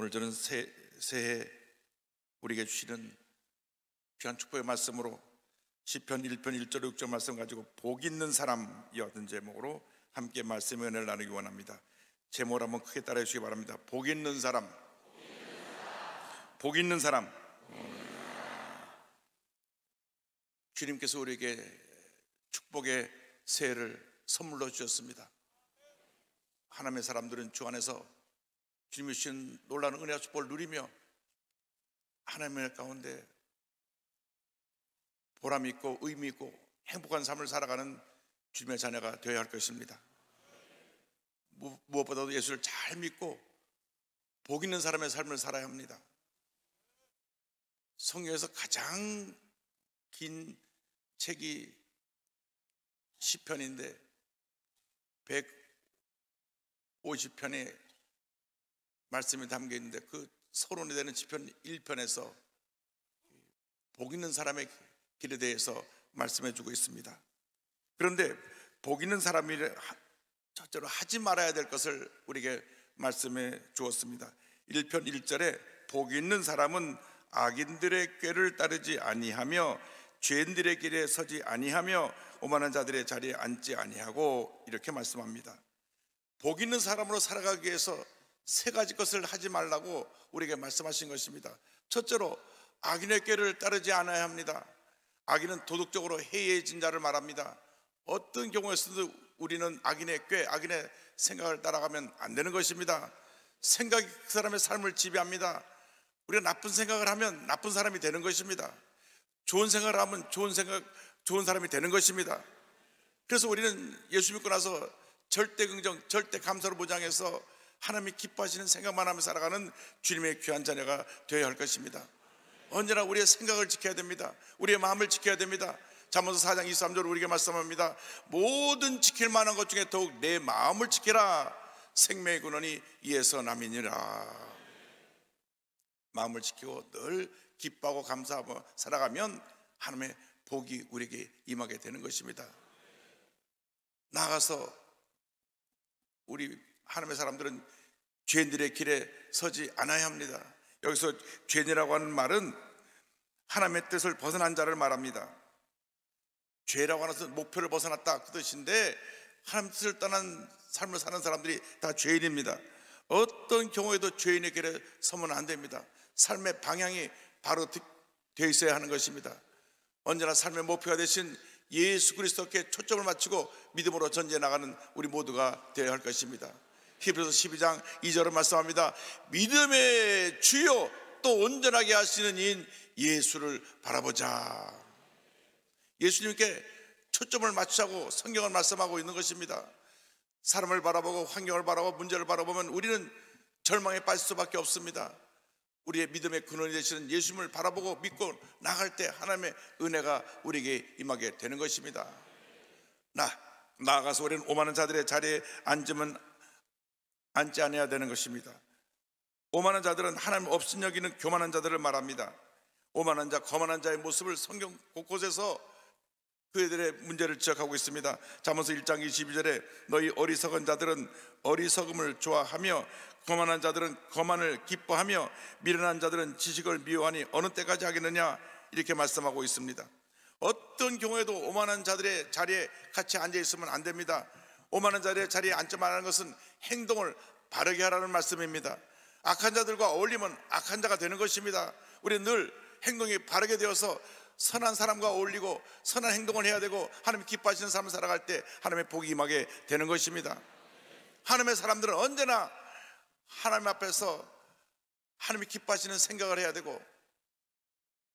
오늘 저는 새, 새해 우리에게 주시는 귀한 축복의 말씀으로 시편 1편 1절 6절 말씀 가지고 복 있는 사람이 어떤 제목으로 함께 말씀의 은혜를 나누기 원합니다 제목을 한번 크게 따라해 주시기 바랍니다 복 있는 사람, 복 있는 사람. 주님께서 우리에게 축복의 새해를 선물로 주셨습니다 하나님의 사람들은 주 안에서 주님이 주신 놀라는 은혜와 축복을 누리며 하나님의 가운데 보람 있고 의미 있고 행복한 삶을 살아가는 주님의 자녀가 되어야 할 것입니다. 무엇보다도 예수를 잘 믿고 복 있는 사람의 삶을 살아야 합니다. 성경에서 가장 긴 책이 시편인데 150편의 말씀이 담겨 있는데 그 서론이 되는 지편 1편에서 복 있는 사람의 길에 대해서 말씀해 주고 있습니다. 그런데 복 있는 사람이 첫째로 하지 말아야 될 것을 우리에게 말씀해 주었습니다. 1편 1절에 복 있는 사람은 악인들의 꾀를 따르지 아니하며 죄인들의 길에 서지 아니하며 오만한 자들의 자리에 앉지 아니하고 이렇게 말씀합니다. 복 있는 사람으로 살아가기 위해서 세 가지 것을 하지 말라고 우리에게 말씀하신 것입니다. 첫째로 악인의 꾀를 따르지 않아야 합니다. 악인은 도덕적으로 해이해진 자를 말합니다. 어떤 경우에서도 우리는 악인의 꾀, 악인의 생각을 따라가면 안 되는 것입니다. 생각이 그 사람의 삶을 지배합니다. 우리가 나쁜 생각을 하면 나쁜 사람이 되는 것입니다. 좋은 생각을 하면 좋은 생각, 좋은 사람이 되는 것입니다. 그래서 우리는 예수 믿고 나서 절대 긍정, 절대 감사로 보장해서 하나님이 기뻐하시는 생각만 하며 살아가는 주님의 귀한 자녀가 되어야 할 것입니다. 언제나 우리의 생각을 지켜야 됩니다. 우리의 마음을 지켜야 됩니다. 잠언서 4장 23절 우리에게 말씀합니다. 모든 지킬 만한 것 중에 더욱 내 마음을 지키라. 생명의 근원이 이에서 남이니라. 마음을 지키고 늘 기뻐하고 감사하며 살아가면 하나님의 복이 우리에게 임하게 되는 것입니다. 나가서 우리 하나님의 사람들은 죄인들의 길에 서지 않아야 합니다. 여기서 죄인이라고 하는 말은 하나님의 뜻을 벗어난 자를 말합니다. 죄라고 하는 것은 목표를 벗어났다 그 뜻인데 하나님 뜻을 떠난 삶을 사는 사람들이 다 죄인입니다. 어떤 경우에도 죄인의 길에 서면 안 됩니다. 삶의 방향이 바로 되어 있어야 하는 것입니다. 언제나 삶의 목표가 되신 예수 그리스도께 초점을 맞추고 믿음으로 전제해 나가는 우리 모두가 되어야 할 것입니다. 히브리서 12장 2절을 말씀합니다. 믿음의 주요 또 온전하게 하시는 인 예수를 바라보자. 예수님께 초점을 맞추자고 성경을 말씀하고 있는 것입니다. 사람을 바라보고 환경을 바라보고 문제를 바라보면 우리는 절망에 빠질 수밖에 없습니다. 우리의 믿음의 근원이 되시는 예수님을 바라보고 믿고 나갈 때 하나님의 은혜가 우리에게 임하게 되는 것입니다. 나 나아가서 우리는 오만한 자들의 자리에 앉으면 앉지 않아야 되는 것입니다. 오만한 자들은 하나님 없인 여기는 교만한 자들을 말합니다. 오만한 자, 거만한 자의 모습을 성경 곳곳에서 그들의 문제를 지적하고 있습니다. 잠언서 1장 22절에 너희 어리석은 자들은 어리석음을 좋아하며 거만한 자들은 거만을 기뻐하며 미련한 자들은 지식을 미워하니 어느 때까지 하겠느냐 이렇게 말씀하고 있습니다. 어떤 경우에도 오만한 자들의 자리에 같이 앉아 있으면 안 됩니다. 5만 원짜리 에 자리에 앉지 말라는 것은 행동을 바르게 하라는 말씀입니다. 악한 자들과 어울리면 악한 자가 되는 것입니다. 우리 는늘 행동이 바르게 되어서 선한 사람과 어울리고 선한 행동을 해야 되고 하나님 기뻐하시는 삶을 살아갈 때 하나님의 복이 임하게 되는 것입니다. 하나님의 사람들은 언제나 하나님 앞에서 하나님이 기뻐하시는 생각을 해야 되고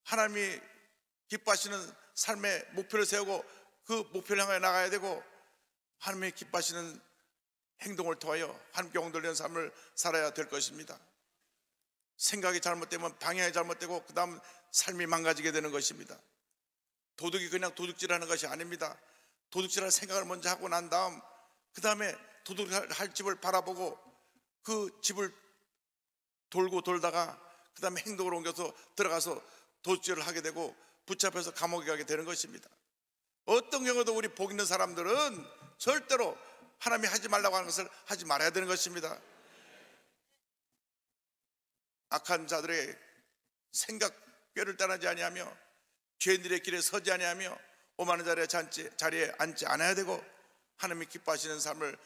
하나님이 기뻐하시는 삶의 목표를 세우고 그 목표를 향해 나가야 되고 하나님의 기뻐하시는 행동을 통하여 함께 홍돌리는 삶을 살아야 될 것입니다. 생각이 잘못되면 방향이 잘못되고 그 다음 삶이 망가지게 되는 것입니다. 도둑이 그냥 도둑질하는 것이 아닙니다. 도둑질할 생각을 먼저 하고 난 다음 그 다음에 도둑할 집을 바라보고 그 집을 돌고 돌다가 그 다음에 행동을 옮겨서 들어가서 도둑질을 하게 되고 붙잡혀서 감옥에 가게 되는 것입니다. 어떤 경우도 우리 복 있는 사람들은 절대로 하나님이 하지 말라고 하는 것을 하지 말아야 되는 것입니다. 악한 자들의 생각 꾀를 따르지 아니하며 죄인들의 길에 서지 아니하며 오만한 자리에 잔지, 자리에 앉지 않아야 되고 하나님이 기뻐하시는 삶을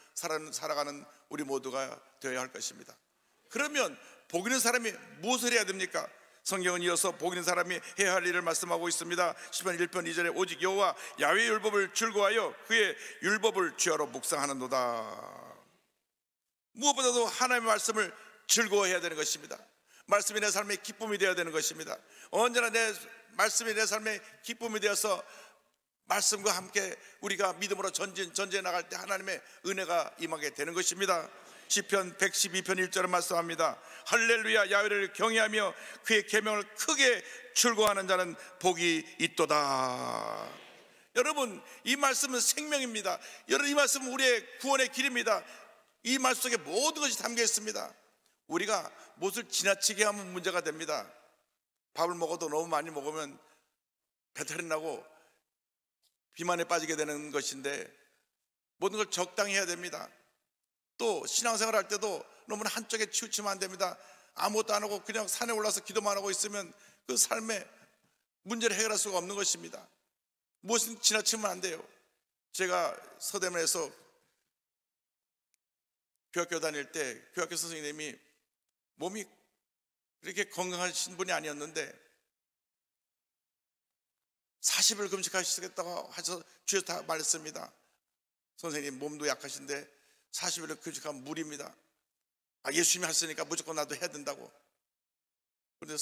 살아가는 우리 모두가 되어야 할 것입니다. 그러면 복 있는 사람이 무엇을 해야 됩니까? 성경은 이어서 복 있는 사람이 해야 할 일을 말씀하고 있습니다. 10편 1편 2절에 오직 여호와 야외 율법을 즐거워하여 그의 율법을 취하로 묵상하는도다. 무엇보다도 하나님의 말씀을 즐거워해야 되는 것입니다. 말씀이 내 삶의 기쁨이 되어야 되는 것입니다. 언제나 내 말씀이 내 삶의 기쁨이 되어서 말씀과 함께 우리가 믿음으로 전진 전쟁 나갈 때 하나님의 은혜가 임하게 되는 것입니다. 시편 112편 1절을 말씀합니다. 할렐루야 야외를 경외하며 그의 계명을 크게 출고하는 자는 복이 있도다. 여러분 이 말씀은 생명입니다. 여러분 이 말씀은 우리의 구원의 길입니다. 이 말씀 속에 모든 것이 담겨 있습니다. 우리가 무엇을 지나치게 하면 문제가 됩니다. 밥을 먹어도 너무 많이 먹으면 배탈이 나고 비만에 빠지게 되는 것인데 모든 걸 적당히 해야 됩니다. 또 신앙생활 할 때도 너무나 한쪽에 치우치면 안 됩니다. 아무것도 안 하고 그냥 산에 올라서 기도만 하고 있으면 그 삶의 문제를 해결할 수가 없는 것입니다. 무엇이 지나치면 안 돼요. 제가 서대문에서 교학교 다닐 때 교학교 선생님이 몸이 그렇게 건강하신 분이 아니었는데 40일 금식하시겠다고 하셔서 주에다 말했습니다. 선생님 몸도 약하신데 40일에 교직한면 무리입니다. 아, 예수님이 하시니까 무조건 나도 해야 된다고. 그런데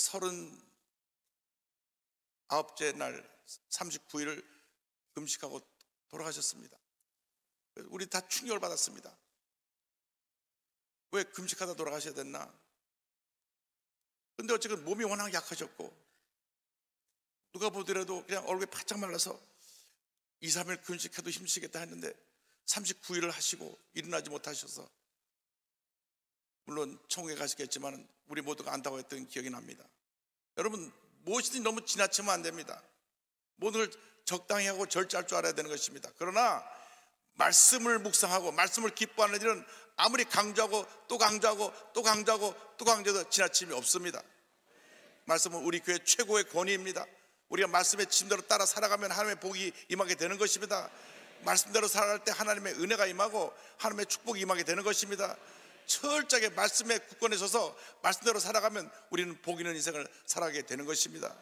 39째 날 39일을 금식하고 돌아가셨습니다. 우리 다 충격을 받았습니다. 왜 금식하다 돌아가셔야 됐나? 근데 어쨌든 몸이 워낙 약하셨고 누가 보더라도 그냥 얼굴이 바짝 말라서 2, 3일 금식해도 힘쓰겠다 했는데 39일을 하시고 일어나지 못하셔서 물론 총회 가시겠지만 우리 모두가 안다고 했던 기억이 납니다. 여러분 무엇이든 너무 지나치면 안 됩니다. 모든 걸 적당히 하고 절제할 줄 알아야 되는 것입니다. 그러나 말씀을 묵상하고 말씀을 기뻐하는 일은 아무리 강조하고 또 강조하고 또 강조하고 또 강조해도 지나침이 없습니다. 말씀은 우리 교회 최고의 권위입니다. 우리가 말씀의 침대로 따라 살아가면 하나님의 복이 임하게 되는 것입니다. 말씀대로 살아갈 때 하나님의 은혜가 임하고 하나님의 축복이 임하게 되는 것입니다. 철저하게 말씀에 굳건해 서서 말씀대로 살아가면 우리는 복 있는 인생을 살아가게 되는 것입니다.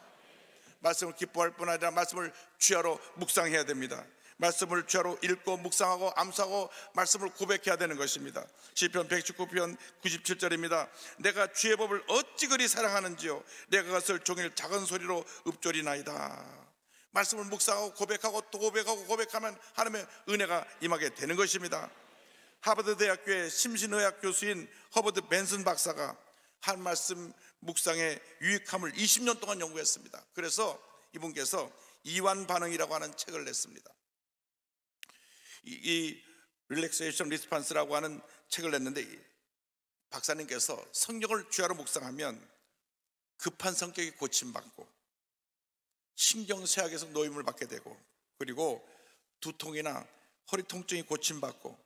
말씀을 기뻐할 뿐 아니라 말씀을 취하로 묵상해야 됩니다. 말씀을 죄로 읽고 묵상하고 암사하고 말씀을 고백해야 되는 것입니다. 시편 119편 97절입니다. 내가 주의 법을 어찌 그리 사랑하는지요 내가 그것을 종일 작은 소리로 읊조리나이다. 말씀을 묵상하고 고백하고 또 고백하고 고백하면 하나님의 은혜가 임하게 되는 것입니다. 하버드 대학교의 심신의학 교수인 허버드 벤슨 박사가 한 말씀 묵상의 유익함을 20년 동안 연구했습니다. 그래서 이분께서 이완 반응이라고 하는 책을 냈습니다. 이, 릴렉세이션 리스판스라고 하는 책을 냈는데 박사님께서 성경을 주야로 묵상하면 급한 성격이 고침받고 신경쇠약에서 노임을 받게 되고 그리고 두통이나 허리 통증이 고침받고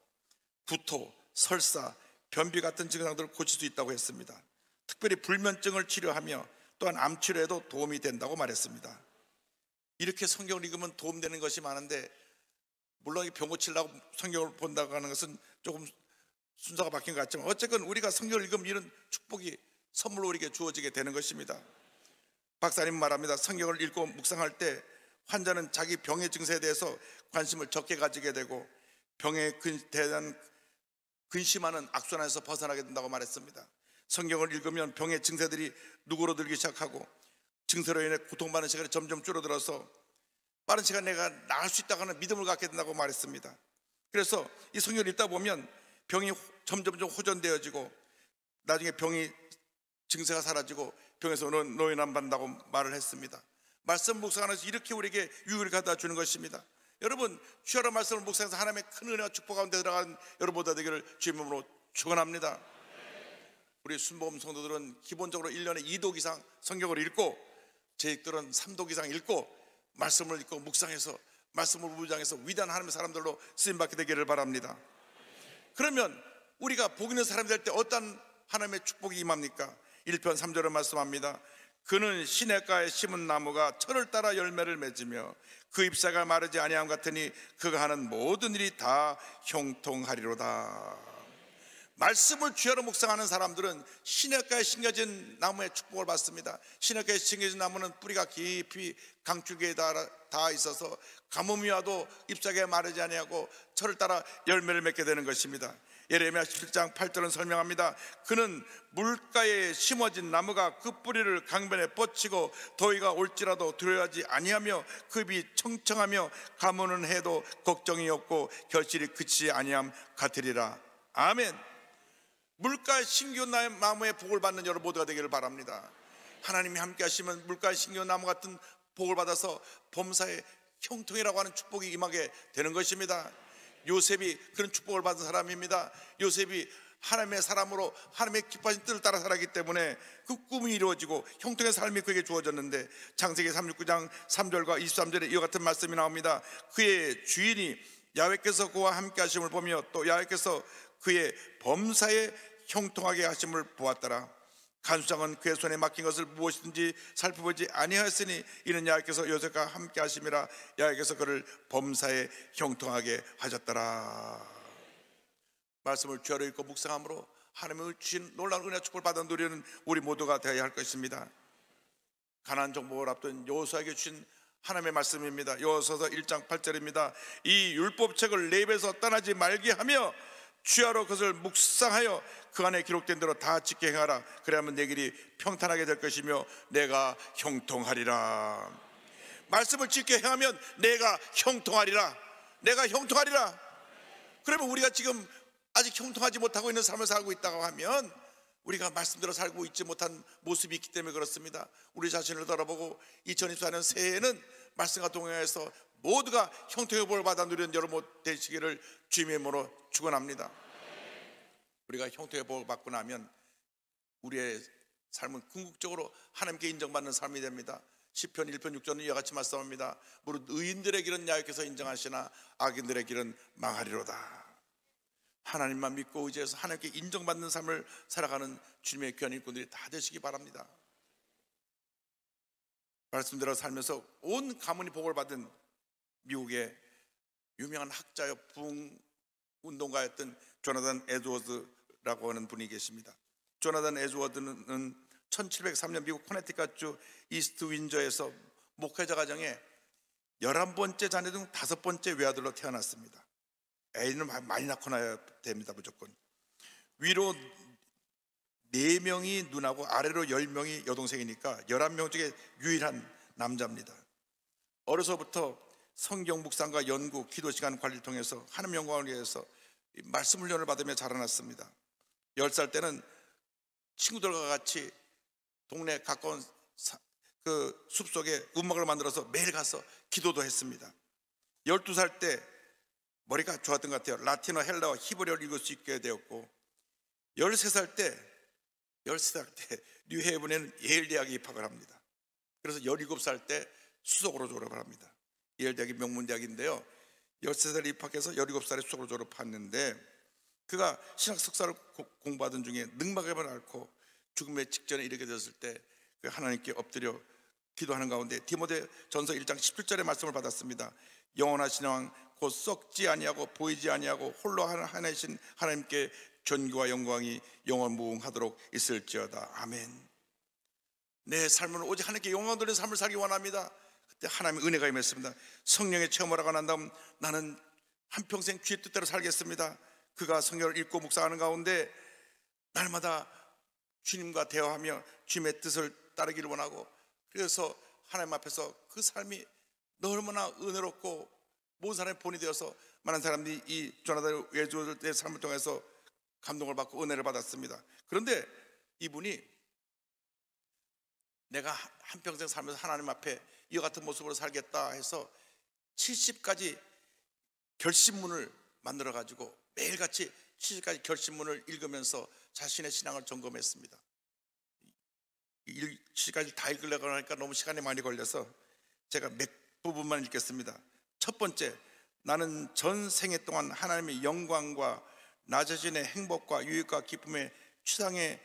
구토, 설사, 변비 같은 증상들을 고칠 수 있다고 했습니다. 특별히 불면증을 치료하며 또한 암 치료에도 도움이 된다고 말했습니다. 이렇게 성경을 읽으면 도움되는 것이 많은데 물론 병 고치려고 성경을 본다고 하는 것은 조금 순서가 바뀐 것 같지만 어쨌든 우리가 성경을 읽으면 이런 축복이 선물로 우리에게 주어지게 되는 것입니다. 박사님 말합니다. 성경을 읽고 묵상할 때 환자는 자기 병의 증세에 대해서 관심을 적게 가지게 되고 병에 대한 근심하는 악순환에서 벗어나게 된다고 말했습니다. 성경을 읽으면 병의 증세들이 누구로들기 시작하고 증세로 인해 고통받는 시간이 점점 줄어들어서 빠른 시간 내가 나을 수 있다고 하는 믿음을 갖게 된다고 말했습니다. 그래서 이 성경을 읽다 보면 병이 점점 호전되어지고 나중에 병이 증세가 사라지고 병에서는 노인 안 받는다고 말을 했습니다. 말씀 묵상하면서 이렇게 우리에게 유익을 갖다 주는 것입니다. 여러분 주여라 말씀을 묵상해서 하나님의 큰 은혜와 축복 가운데 들어간 여러분보다 되기를 주님으로 축원합니다. 우리 순복음 성도들은 기본적으로 1년에 2독 이상 성경을 읽고 제익들은 3독 이상 읽고 말씀을 읽고 묵상해서 말씀을 부장해서 위대한 하나님의 사람들로 쓰임받게 되기를 바랍니다. 그러면 우리가 복 있는 사람이 될때 어떤 하나님의 축복이 임합니까? 1편 3절을 말씀합니다. 그는 시냇가에 심은 나무가 철을 따라 열매를 맺으며 그 잎사가 마르지 아니함 같으니 그가 하는 모든 일이 다 형통하리로다. 말씀을 주야로 묵상하는 사람들은 시냇가에 심겨진 나무의 축복을 받습니다. 시냇가에 심겨진 나무는 뿌리가 깊이 강추기에다 있어서 가뭄이 와도 잎사귀에 마르지 아니하고 철을 따라 열매를 맺게 되는 것입니다. 예레미야 17장 8절은 설명합니다. 그는 물가에 심어진 나무가 그 뿌리를 강변에 뻗치고 더위가 올지라도 두려워하지 아니하며 급이 청청하며 가문은 해도 걱정이 없고 결실이 그치 아니함 같으리라. 아멘. 물가 신기한 나의 의 복을 받는 여러분 모두가 되기를 바랍니다. 하나님이 함께 하시면 물가 신기한 나무 같은 복을 받아서 범사의 형통이라고 하는 축복이 임하게 되는 것입니다. 요셉이 그런 축복을 받은 사람입니다. 요셉이 하나님의 사람으로 하나님의 기뻐하신 뜻을 따라 살았기 때문에 그 꿈이 이루어지고 형통의 삶이 그에게 주어졌는데 창세기 39장 3절과 23절에 이와 같은 말씀이 나옵니다. 그의 주인이 야외께서 그와 함께 하심을 보며 또 야외께서 그의 범사에 형통하게 하심을 보았더라. 간수장은 그의 손에 맡긴 것을 무엇이든지 살펴보지 아니하였으니 이는 야외께서 요셉과 함께 하심이라 야외께서 그를 범사에 형통하게 하셨더라 말씀을 죄로 읽고 묵상함으로 하나님의 주신 놀라운 은혜 축복을 받은 누리는 우리 모두가 되어야 할 것입니다 가난 정복을 앞둔 여수에게 주신 하나님의 말씀입니다 여호수서 1장 8절입니다 이 율법책을 내 입에서 떠나지 말게 하며 취하러 그것을 묵상하여 그 안에 기록된 대로 다지게 행하라 그래야만 내 길이 평탄하게 될 것이며 내가 형통하리라 말씀을 지게 행하면 내가 형통하리라 내가 형통하리라 그러면 우리가 지금 아직 형통하지 못하고 있는 삶을 살고 있다고 하면 우리가 말씀대로 살고 있지 못한 모습이 있기 때문에 그렇습니다. 우리 자신을 돌아보고 2024년 새해에는 말씀과 동행해서 모두가 형통의 복을 받아 누리는 여러분 뭐 되시기를 주님의 이으로 축원합니다. 우리가 형통의 복을 받고 나면 우리의 삶은 궁극적으로 하나님께 인정받는 삶이 됩니다. 시편 1편 6절은 이와 같이 말씀합니다. 무릇 의인들의 길은 야외께서 인정하시나 악인들의 길은 망하리로다. 하나님만 믿고 의지해서 하나님께 인정받는 삶을 살아가는 주님의 귀한 일꾼들이 다 되시기 바랍니다. 말씀대로 살면서 온 가문이 복을 받은 미국의 유명한 학자여 부흥 운동가였던 조나단 에드워드라고 하는 분이 계십니다. 조나단 에드워드는 1703년 미국 코네티컷주 이스트 윈저에서 목회자 가정에 11번째 자녀 중 다섯 번째 외아들로 태어났습니다. 애인을 많이 낳고 나야 됩니다, 무조건. 위로 4명이 누나고 아래로 10명이 여동생이니까 11명 중에 유일한 남자입니다. 어려서부터 성경 묵상과 연구, 기도 시간 관리를 통해서 하나님 영광을 위해서 말씀 훈련을 받으며 자라났습니다. 10살 때는 친구들과 같이 동네 가까운 사, 그 숲속에 음악을 만들어서 매일 가서 기도도 했습니다. 12살 때 머리가 좋았던 것 같아요. 라틴어, 헬라어, 히브리어를 읽을 수 있게 되었고 13살 때 13살 때 뉴헤이븐에는 예일 대학에 입학을 합니다. 그래서 17살 때 수석으로 졸업을 합니다. 예열대학이 명문대학인데요. 13살 에 입학해서 17살에 수석으로 졸업했는데 그가 신학 석사를 공부하던 중에 능막염을 앓고 죽음의 직전에 이르게 되었을 때 그 하나님께 엎드려 기도하는 가운데 디모데 전서 1장 17절의 말씀을 받았습니다. 영원하신 왕곧 썩지 아니하고 보이지 아니하고 홀로 하나이신 하나님께 존귀와 영광이 영원 무궁하도록 있을지어다. 아멘. 내 삶은 오직 하나님께 영광 돌리는 삶을 살기 원합니다. 하나님의 은혜가 임했습니다. 성령의 체험을 하고 난 다음 나는 한평생 귀의 뜻대로 살겠습니다. 그가 성경을 읽고 묵상하는 가운데 날마다 주님과 대화하며 주님의 뜻을 따르기를 원하고 그래서 하나님 앞에서 그 삶이 너무나 은혜롭고 모든 사람의 본이 되어서 많은 사람들이 이 조나단의 외조들의 삶을 통해서 감동을 받고 은혜를 받았습니다. 그런데 이분이 내가 한평생 살면서 하나님 앞에 이와 같은 모습으로 살겠다 해서 70까지 결심문을 만들어 가지고 매일같이 70까지 결심문을 읽으면서 자신의 신앙을 점검했습니다. 70까지 다 읽으려고 하니까 너무 시간이 많이 걸려서 제가 몇 부분만 읽겠습니다. 첫 번째, 나는 전 생애 동안 하나님의 영광과 낮아진의 행복과 유익과 기쁨의 추상에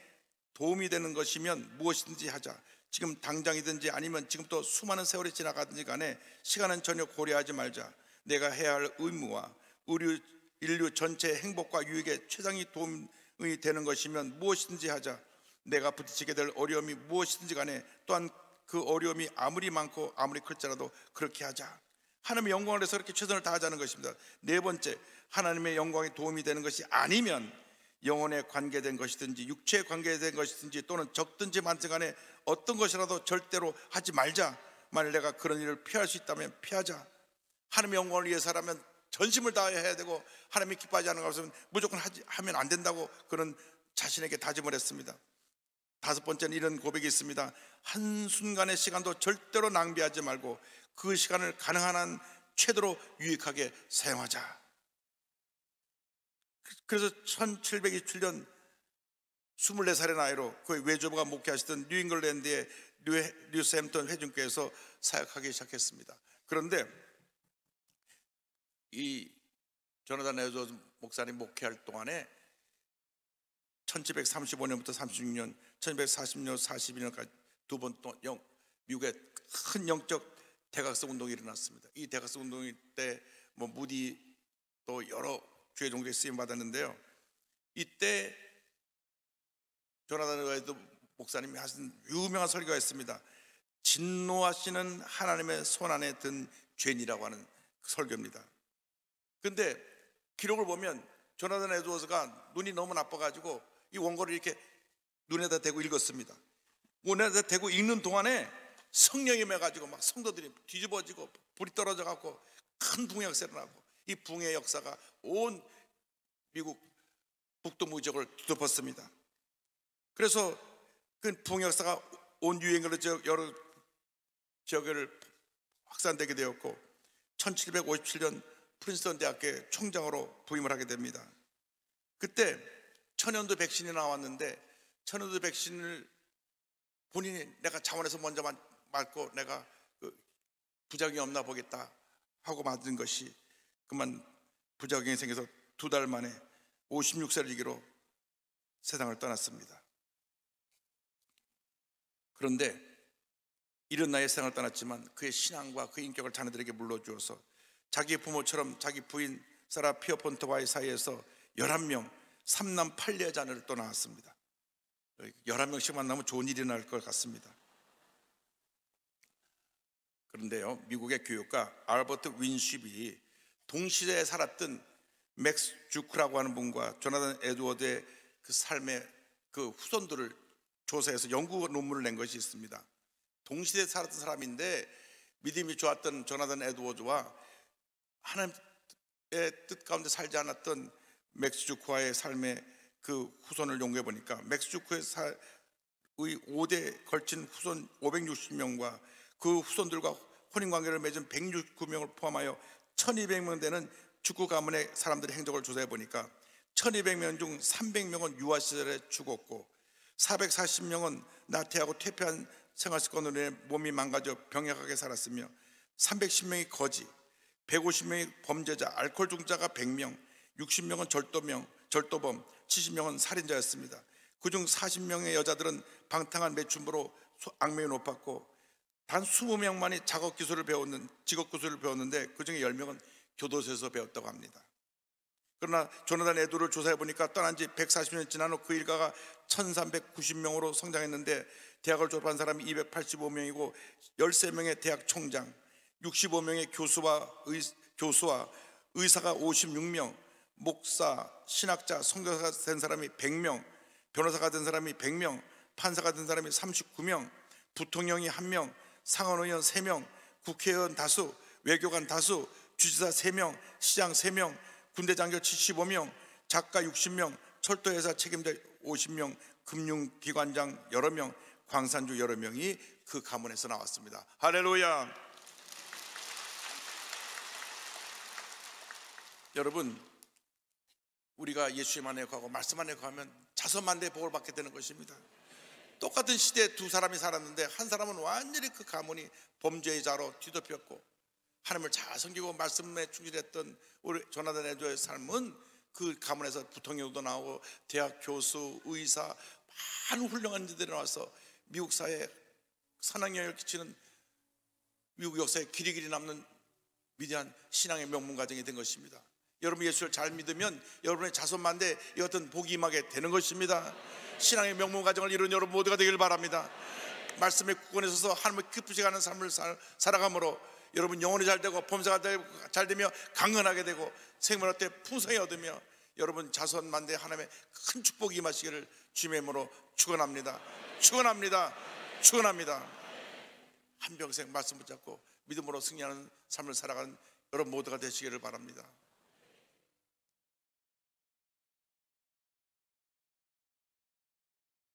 도움이 되는 것이면 무엇인지 하자. 지금 당장이든지 아니면 지금 또 수많은 세월이 지나가든지 간에 시간은 전혀 고려하지 말자. 내가 해야 할 의무와 의류, 인류 전체의 행복과 유익에 최상의 도움이 되는 것이면 무엇이든지 하자. 내가 부딪히게 될 어려움이 무엇이든지 간에 또한 그 어려움이 아무리 많고 아무리 클지라도 그렇게 하자. 하나님의 영광을 위해서 그렇게 최선을 다하자는 것입니다. 네 번째, 하나님의 영광이 도움이 되는 것이 아니면 영혼에 관계된 것이든지 육체에 관계된 것이든지 또는 적든지 많든 간에 어떤 것이라도 절대로 하지 말자. 만일 내가 그런 일을 피할 수 있다면 피하자. 하나님의 영광을 위해서라면 전심을 다해야 되고 하나님이 기뻐하지 않는 것은 무조건 하지, 하면 안 된다고 그런 자신에게 다짐을 했습니다. 다섯 번째는 이런 고백이 있습니다. 한순간의 시간도 절대로 낭비하지 말고 그 시간을 가능한 한 최대로 유익하게 사용하자. 그, 그래서 1727년 24살의 나이로 그의 외조부가 목회하시던 뉴잉글랜드의 뉴스햄튼 회중교에서 사역하기 시작했습니다. 그런데 이전나단 에조 목사님 목회할 동안에 1735년부터 36년, 1740년, 42년까지 두 번 동안 미국에 큰 영적 대각성 운동이 일어났습니다. 이 대각성 운동 때뭐 무디 또 여러 주의 종교에 쓰임 받았는데요. 이때 조나단 에가에도 목사님이 하신 유명한 설교가 있습니다. 진노하시는 하나님의 손 안에 든 죄인이라고 하는 그 설교입니다. 근데 기록을 보면 조나단 에드워즈가 눈이 너무 나빠가지고 이 원고를 이렇게 눈에다 대고 읽었습니다. 눈에다 대고 읽는 동안에 성령이 매가지고 막 성도들이 뒤집어지고 불이 떨어져갖고 큰 붕해가 세나고이붕의 역사가 온 미국 북동부 지역을 뒤덮었습니다. 그래서 그 풍역사가 온 유행으로 여러 지역을 확산되게 되었고 1757년 프린스턴 대학교의 총장으로 부임을 하게 됩니다. 그때 천연두 백신이 나왔는데 천연두 백신을 본인이 내가 자원해서 먼저 맞고 내가 그 부작용이 없나 보겠다 하고 맞은 것이 그만 부작용이 생겨서 두 달 만에 56세를 이기로 세상을 떠났습니다. 그런데 이런 나의 세상을 떠났지만 그의 신앙과 그 인격을 자녀들에게 물러주어서 자기 부모처럼 자기 부인 사라 피어폰트와의 사이에서 11명, 3남 8여자를 녀또 낳았습니다. 11명씩 만나면 좋은 일이 날 것 같습니다. 그런데요, 미국의 교육가 알버트 윈쉽이 동시대에 살았던 맥스 주크라고 하는 분과 조나단 에드워드의 그 삶의 그 후손들을 조사해서 연구 논문을 낸 것이 있습니다. 동시대에 살았던 사람인데 믿음이 좋았던 전하던 에드워즈와 하나님의 뜻 가운데 살지 않았던 맥스주쿠아의 삶의 그 후손을 연구해 보니까 맥스주쿠의 의 5대 걸친 후손 560명과 그 후손들과 혼인 관계를 맺은 169명을 포함하여 1200명 되는 축구 가문의 사람들의 행적을 조사해 보니까 1200명 중 300명은 유아 시절에 죽었고 440명은 나태하고 퇴폐한 생활 습관으로 인해 몸이 망가져 병약하게 살았으며 310명이 거지, 150명이 범죄자, 알코올 중자가 100명, 60명은 절도명, 절도범, 70명은 살인자였습니다. 그중 40명의 여자들은 방탕한 매춘부로 악명이 높았고 단 20명만이 작업 기술을 배웠는 직업 기술을 배웠는데 그중에 10명은 교도소에서 배웠다고 합니다. 그러나 조나단 애도를 조사해 보니까 떠난 지 140년 지난 후 그 일가가 1390명으로 성장했는데 대학을 졸업한 사람이 285명이고 13명의 대학 총장, 65명의 교수와 의, 교수와 의사가 56명, 목사, 신학자, 성교사가 된 사람이 100명, 변호사가 된 사람이 100명, 판사가 된 사람이 39명, 부통령이 1명, 상원의원 3명, 국회의원 다수, 외교관 다수, 주지사 3명, 시장 3명, 군대 장교 75명, 작가 60명, 철도회사 책임자 50명, 금융기관장 여러 명, 광산주 여러 명이 그 가문에서 나왔습니다. 할렐루야! 여러분, 우리가 예수님만 에가고 말씀만 에가면 자손만대 복을 받게 되는 것입니다. 똑같은 시대에 두 사람이 살았는데 한 사람은 완전히 그 가문이 범죄자로 의 뒤덮였고 하나님을 잘 섬기고 말씀에 충실했던 우리 조나단 애조의 삶은 그 가문에서 부통령도 나오고 대학 교수, 의사 많은 훌륭한 이들이 나와서 미국 사회에 선악영향을 끼치는 미국 역사에 길이 길이 남는 위대한 신앙의 명문 가정이 된 것입니다. 여러분 예수를 잘 믿으면 여러분의 자손만대 이 어떤 복이 임하게 되는 것입니다. 신앙의 명문 가정을 이룬 여러분 모두가 되길 바랍니다. 말씀의 구원에 서서 하나님을 기쁘시게 하는 삶을 살, 살아감으로 여러분 영혼이 잘 되고 범사가 잘 되며 강건하게 되고 생물할때 풍성히 얻으며 여러분 자손 만대 하나님의 큰 축복이 임하시기를 주님의 이름으로 축원합니다. 축원합니다. 축원합니다. 한 평생 말씀 붙잡고 믿음으로 승리하는 삶을 살아가는 여러분 모두가 되시기를 바랍니다.